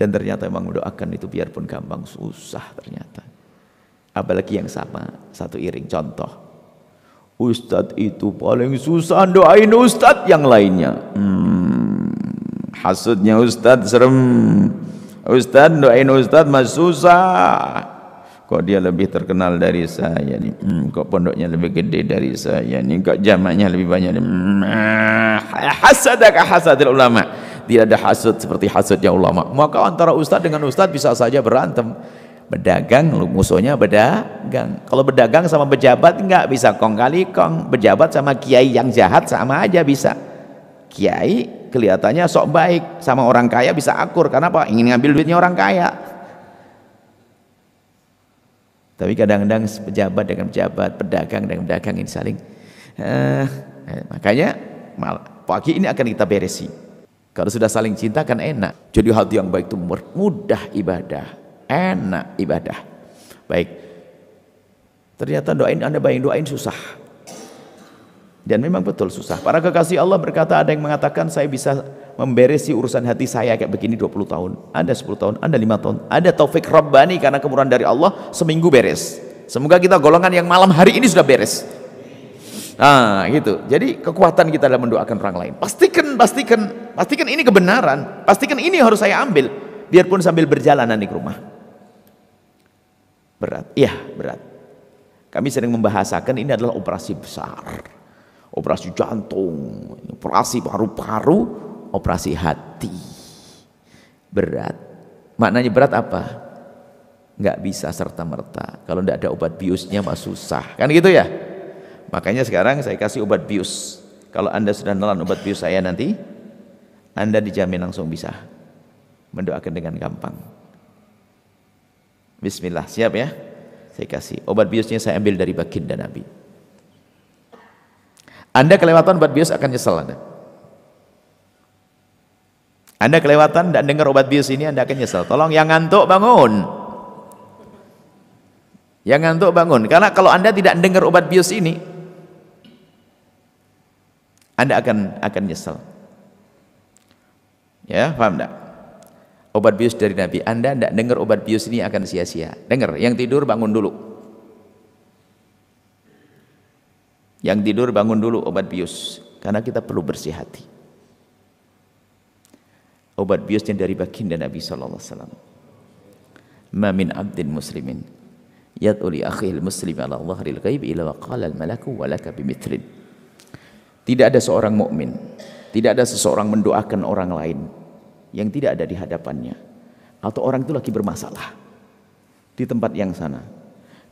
Dan ternyata memang mendoakan itu biarpun gampang susah ternyata. Apalagi yang sama satu iring contoh. Ustadz itu paling susah doain Ustadz yang lainnya. Hmm, hasudnya Ustadz serem. Ustadz doain Ustadz mas susah. Kok dia lebih terkenal dari saya nih? Hmm, kok pondoknya lebih gede dari saya nih? Kok jamaknya lebih banyak nih? Hmm, hasadil ulama tidak ada hasud seperti hasudnya ulama maka antara ustadz dengan ustadz bisa saja berantem berdagang musuhnya berdagang kalau berdagang sama pejabat nggak bisa kong kali kong pejabat sama kiai yang jahat sama aja bisa kiai kelihatannya sok baik sama orang kaya bisa akur karena apa ingin ngambil duitnya orang kaya tapi kadang-kadang pejabat dengan pejabat pedagang dengan pedagang ini saling eh, makanya malah pagi ini akan kita beresi kalau sudah saling cinta kan enak. Jadi hati yang baik itu mudah ibadah, enak ibadah. Baik. Ternyata doain Anda bayangin doain susah. Dan memang betul susah. Para kekasih Allah berkata ada yang mengatakan saya bisa memberesi urusan hati saya kayak begini 20 tahun. ada 10 tahun, ada 5 tahun. Ada taufik Rabbani karena kemurahan dari Allah seminggu beres. Semoga kita golongan yang malam hari ini sudah beres. Nah, gitu. Jadi kekuatan kita dalam mendoakan orang lain. Pastikan, pastikan, pastikan ini kebenaran. Pastikan ini harus saya ambil. Biarpun sambil berjalan nanti ke rumah. Berat, iya berat. Kami sering membahasakan ini adalah operasi besar. Operasi jantung, operasi paru-paru, operasi hati. Berat. Maknanya berat apa? Nggak bisa serta-merta. Kalau tidak ada obat biusnya mah susah. Kan gitu ya? Makanya sekarang saya kasih obat bius. Kalau Anda sudah nelan obat bius saya nanti, Anda dijamin langsung bisa. Mendoakan dengan gampang. Bismillah, siap ya? Saya kasih. Obat biusnya saya ambil dari baginda Nabi. Anda kelewatan obat bius akan nyesel Anda. Anda kelewatan dan dengar obat bius ini Anda akan nyesel. Tolong yang ngantuk bangun. Yang ngantuk bangun. Karena kalau Anda tidak dengar obat bius ini, anda akan akan nyesel. Ya, paham tidak? Obat bius dari Nabi. Anda tidak dengar obat bius ini akan sia-sia. Dengar, yang tidur bangun dulu. Yang tidur bangun dulu obat bius. Karena kita perlu bersih hati. Obat biusnya dari baginda Nabi SAW. Ma min abdin muslimin. Yad'u li muslim ala dhahril ghaib ila wa qala al malaku wa laka bimithlin. Tidak ada seorang mukmin, tidak ada seseorang mendoakan orang lain yang tidak ada di hadapannya atau orang itu lagi bermasalah di tempat yang sana.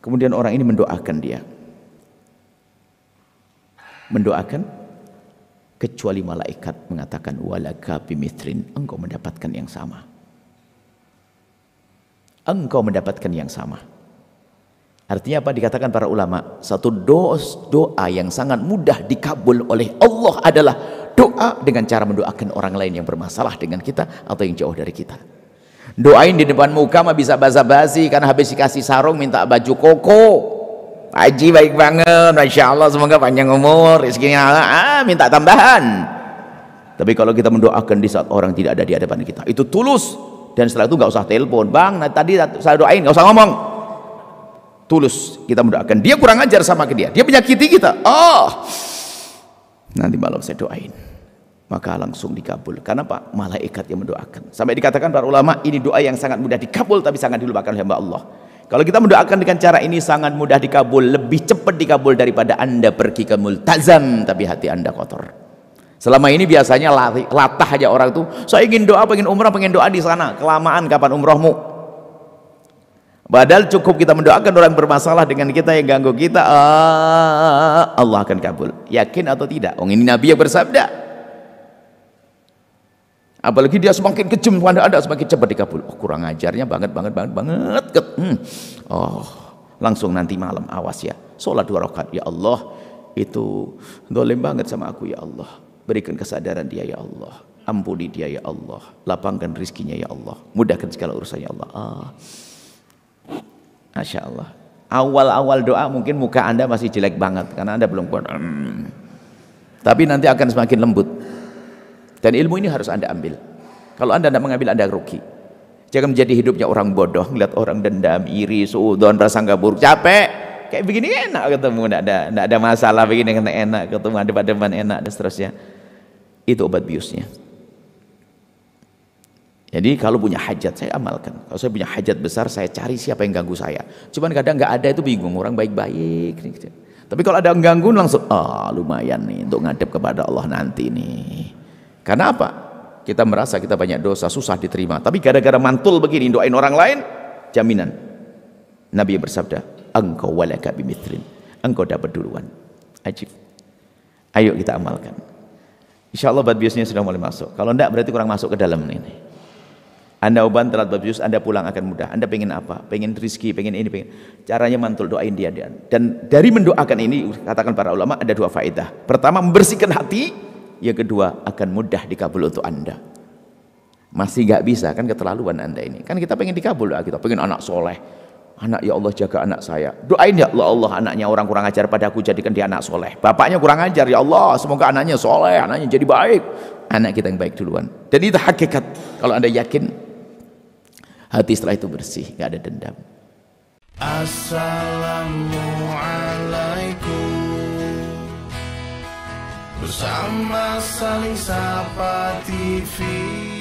Kemudian orang ini mendoakan dia. Mendoakan kecuali malaikat mengatakan walaka bimitrin, engkau mendapatkan yang sama. Engkau mendapatkan yang sama. Artinya apa dikatakan para ulama? Satu dos doa yang sangat mudah dikabul oleh Allah adalah doa dengan cara mendoakan orang lain yang bermasalah dengan kita atau yang jauh dari kita. Doain di depan muka mah bisa basa-basi karena habis dikasih sarung minta baju koko. Haji baik banget, Masya Allah semoga panjang umur, rezekinya ah, minta tambahan. Tapi kalau kita mendoakan di saat orang tidak ada di hadapan kita, itu tulus. Dan setelah itu nggak usah telepon, bang, nah, tadi saya doain nggak usah ngomong, tulus kita mendoakan dia kurang ajar sama ke dia dia menyakiti kita oh nanti malam saya doain maka langsung dikabul karena pak malaikat yang mendoakan sampai dikatakan para ulama ini doa yang sangat mudah dikabul tapi sangat dilupakan oleh Mbak Allah kalau kita mendoakan dengan cara ini sangat mudah dikabul lebih cepat dikabul daripada anda pergi ke multazam tapi hati anda kotor Selama ini biasanya latah aja orang tuh, saya ingin doa, pengen umrah, pengen doa di sana. Kelamaan kapan umrohmu? Padahal cukup kita mendoakan orang bermasalah dengan kita yang ganggu kita, ah, Allah akan kabul. Yakin atau tidak? oh, ini Nabi yang bersabda. Apalagi dia semakin kejam pada ada semakin cepat dikabul. Oh, kurang ajarnya banget banget banget banget. Hmm. Oh, langsung nanti malam awas ya. Sholat dua rakaat ya Allah itu dolim banget sama aku ya Allah. Berikan kesadaran dia ya Allah. Ampuni dia ya Allah. Lapangkan rizkinya ya Allah. Mudahkan segala urusannya ya Allah. Ah. Masya Allah awal-awal doa mungkin muka anda masih jelek banget karena anda belum kuat hmm. tapi nanti akan semakin lembut dan ilmu ini harus anda ambil kalau anda tidak mengambil anda rugi jangan menjadi hidupnya orang bodoh ngeliat orang dendam, iri, suudon, rasa nggak buruk capek kayak begini enak ketemu tidak ada, ada masalah begini enak ketemu ada depan enak dan seterusnya itu obat biusnya jadi kalau punya hajat saya amalkan. Kalau saya punya hajat besar saya cari siapa yang ganggu saya. Cuman kadang nggak ada itu bingung orang baik-baik. Gitu. Tapi kalau ada yang ganggu langsung ah oh, lumayan nih untuk ngadep kepada Allah nanti nih. Karena apa? Kita merasa kita banyak dosa, susah diterima. Tapi gara-gara mantul begini doain orang lain, jaminan. Nabi bersabda, engkau walaka mitrin. Engkau dapat duluan. Ajib. Ayo kita amalkan. Insya Allah bad biasanya sudah mulai masuk. Kalau enggak berarti kurang masuk ke dalam ini. Anda uban telat babjus, Anda pulang akan mudah. Anda pengen apa? Pengen rizki, pengen ini, pengen. Caranya mantul, doain dia. dan Dan dari mendoakan ini, katakan para ulama, ada dua faedah. Pertama, membersihkan hati. Yang kedua, akan mudah dikabul untuk Anda. Masih gak bisa, kan keterlaluan Anda ini. Kan kita pengen dikabul, ah, kita pengen anak soleh. Anak ya Allah jaga anak saya. Doain ya Allah, Allah anaknya orang kurang ajar pada aku jadikan dia anak soleh. Bapaknya kurang ajar ya Allah, semoga anaknya soleh, anaknya jadi baik. Anak kita yang baik duluan. Jadi itu hakikat kalau Anda yakin hati setelah itu bersih nggak ada dendam Assalamualaikum bersama saling sapa TV